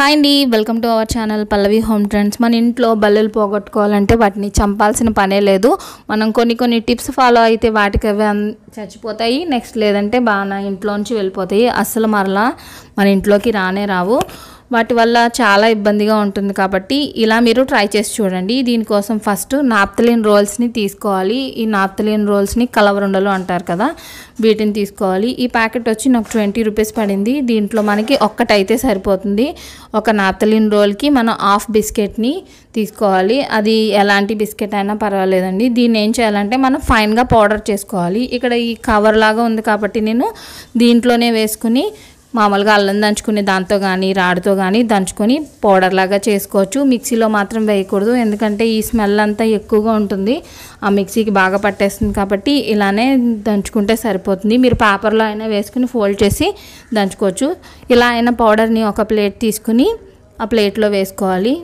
hi అండి welcome to our channel Pallavi home trends మన ఇంట్లో బల్లెలు పోగొట్టుకోవాలంటే వాటిని చంపాల్సిన పనే లేదు మనం కొన్ని కొన్ని టిప్స్ ఫాలో అయితే వాటికి అవి చచ్చిపోతాయి నెక్స్ట్ లేదంటే బాగా ఇంట్లోంచి వెళ్ళిపోతాయి అస్సలు మరలా మన ఇంట్లోకి రానే రావు వాటి వల్ల చాలా ఇబ్బందిగా ఉంటుంది కాబట్టి ఇలా మీరు ట్రై చేసి చూడండి దీనికోసం ఫస్ట్ నాప్తలిన్ రోల్స్ని తీసుకోవాలి ఈ నాప్తలిన్ రోల్స్ని కలవరుండలు అంటారు కదా వీటిని తీసుకోవాలి ఈ ప్యాకెట్ వచ్చి నాకు ట్వంటీ రూపీస్ పడింది దీంట్లో మనకి ఒక్కటైతే సరిపోతుంది ఒక నాప్తలిన్ రోల్కి మనం హాఫ్ బిస్కెట్ని తీసుకోవాలి అది ఎలాంటి బిస్కెట్ అయినా పర్వాలేదండి దీన్ని ఏం చేయాలంటే మనం ఫైన్గా పౌడర్ చేసుకోవాలి ఇక్కడ ఈ కవర్ లాగా ఉంది కాబట్టి నేను దీంట్లోనే వేసుకుని మామూలుగా అల్లం దంచుకునే దాంతో కానీ రాడితో కానీ దంచుకొని పౌడర్ లాగా చేసుకోవచ్చు మిక్సీలో మాత్రం వేయకూడదు ఎందుకంటే ఈ స్మెల్ అంతా ఎక్కువగా ఉంటుంది ఆ మిక్సీకి బాగా పట్టేస్తుంది కాబట్టి ఇలానే దంచుకుంటే సరిపోతుంది మీరు పేపర్లో అయినా వేసుకుని ఫోల్డ్ చేసి దంచుకోవచ్చు ఇలా అయినా పౌడర్ని ఒక ప్లేట్ తీసుకుని ఆ ప్లేట్లో వేసుకోవాలి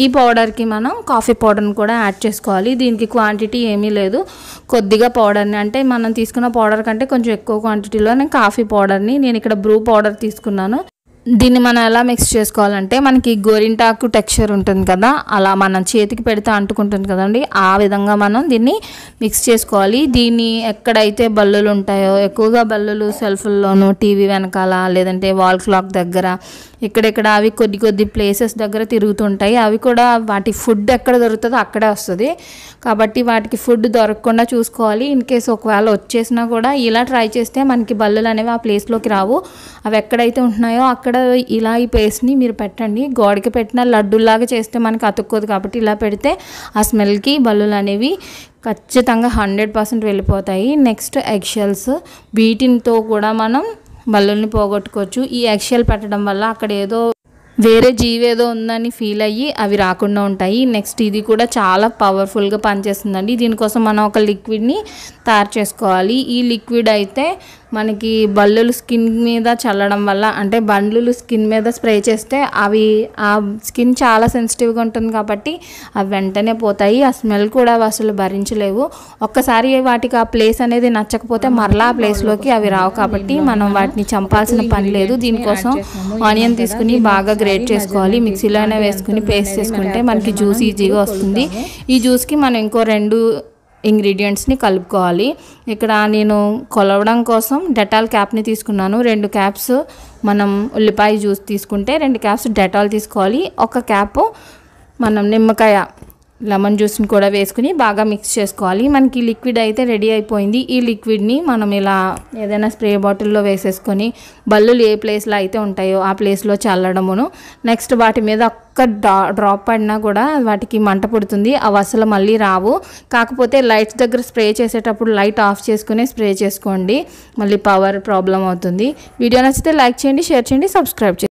ఈ పౌడర్కి మనం కాఫీ పౌడర్ని కూడా యాడ్ చేసుకోవాలి దీనికి క్వాంటిటీ ఏమీ లేదు కొద్దిగా పౌడర్ని అంటే మనం తీసుకున్న పౌడర్ కంటే కొంచెం ఎక్కువ క్వాంటిటీలో నేను కాఫీ పౌడర్ని నేను ఇక్కడ బ్రూ పౌడర్ తీసుకున్నాను దీన్ని మనం ఎలా మిక్స్ చేసుకోవాలంటే మనకి గోరింటాకు టెక్స్చర్ ఉంటుంది కదా అలా మనం చేతికి పెడితే అంటుకుంటుంది కదండి ఆ విధంగా మనం దీన్ని మిక్స్ చేసుకోవాలి దీన్ని ఎక్కడైతే బల్లులు ఉంటాయో ఎక్కువగా బల్లులు సెల్ఫుల్లోనూ టీవీ వెనకాల లేదంటే వాల్ క్లాక్ దగ్గర ఇక్కడెక్కడ అవి కొద్ది కొద్ది ప్లేసెస్ దగ్గర తిరుగుతుంటాయి అవి కూడా వాటి ఫుడ్ ఎక్కడ దొరుకుతుందో అక్కడే వస్తుంది కాబట్టి వాటికి ఫుడ్ దొరకకుండా చూసుకోవాలి ఇన్ కేస్ ఒకవేళ వచ్చేసినా కూడా ఇలా ట్రై చేస్తే మనకి బల్లులు అనేవి ఆ ప్లేస్లోకి రావు అవి ఎక్కడైతే ఉంటున్నాయో అక్కడ ఇక్కడ ఇలా ఈ పేస్ట్ని మీరు పెట్టండి గోడకి పెట్టిన లడ్డూలాగా చేస్తే మనకి అతుక్కోదు కాబట్టి ఇలా పెడితే ఆ స్మెల్కి బల్లులు అనేవి ఖచ్చితంగా హండ్రెడ్ పర్సెంట్ వెళ్ళిపోతాయి నెక్స్ట్ ఎగ్షెల్స్ వీటితో కూడా మనం బల్లుల్ని పోగొట్టుకోవచ్చు ఈ ఎగ్షెల్ పెట్టడం వల్ల అక్కడ ఏదో వేరే జీవేదో ఉందని ఫీల్ అయ్యి అవి రాకుండా ఉంటాయి నెక్స్ట్ ఇది కూడా చాలా పవర్ఫుల్గా పనిచేస్తుందండి దీనికోసం మనం ఒక లిక్విడ్ని తయారు చేసుకోవాలి ఈ లిక్విడ్ అయితే మనకి బల్లులు స్కిన్ మీద చల్లడం వల్ల అంటే బండ్లు స్కిన్ మీద స్ప్రే చేస్తే అవి ఆ స్కిన్ చాలా సెన్సిటివ్గా ఉంటుంది కాబట్టి అవి వెంటనే పోతాయి ఆ స్మెల్ కూడా అసలు భరించలేవు ఒక్కసారి వాటికి ఆ ప్లేస్ అనేది నచ్చకపోతే మరలా ఆ ప్లేస్లోకి అవి రావు కాబట్టి మనం వాటిని చంపాల్సిన పని లేదు దీనికోసం ఆనియన్ తీసుకుని బాగా గ్రేట్ చేసుకోవాలి మిక్సీలోనే వేసుకుని పేస్ట్ చేసుకుంటే మనకి జ్యూస్ ఈజీగా వస్తుంది ఈ జ్యూస్కి మనం ఇంకో రెండు ఇంగ్రీడియంట్స్ని కలుపుకోవాలి ఇక్కడ నేను కొలవడం కోసం డెటాల్ క్యాప్ని తీసుకున్నాను రెండు క్యాప్స్ మనం ఉల్లిపాయ జ్యూస్ తీసుకుంటే రెండు క్యాప్స్ డెటాల్ తీసుకోవాలి ఒక క్యాప్ మనం నిమ్మకాయ లెమన్ జ్యూస్ని కూడా వేసుకుని బాగా మిక్స్ చేసుకోవాలి మనకి లిక్విడ్ అయితే రెడీ అయిపోయింది ఈ లిక్విడ్ని మనం ఇలా ఏదైనా స్ప్రే బాటిల్లో వేసేసుకొని బల్లులు ఏ ప్లేస్లో అయితే ఉంటాయో ఆ ప్లేస్లో చల్లడమును నెక్స్ట్ వాటి మీద ఒక్క డ్రా డ్రాప్ పడినా కూడా వాటికి మంట పుడుతుంది అవి అసలు మళ్ళీ రావు కాకపోతే లైట్స్ దగ్గర స్ప్రే చేసేటప్పుడు లైట్ ఆఫ్ చేసుకునే స్ప్రే చేసుకోండి మళ్ళీ పవర్ ప్రాబ్లం అవుతుంది వీడియో నచ్చితే లైక్ చేయండి షేర్ చేయండి సబ్స్క్రైబ్ చేయండి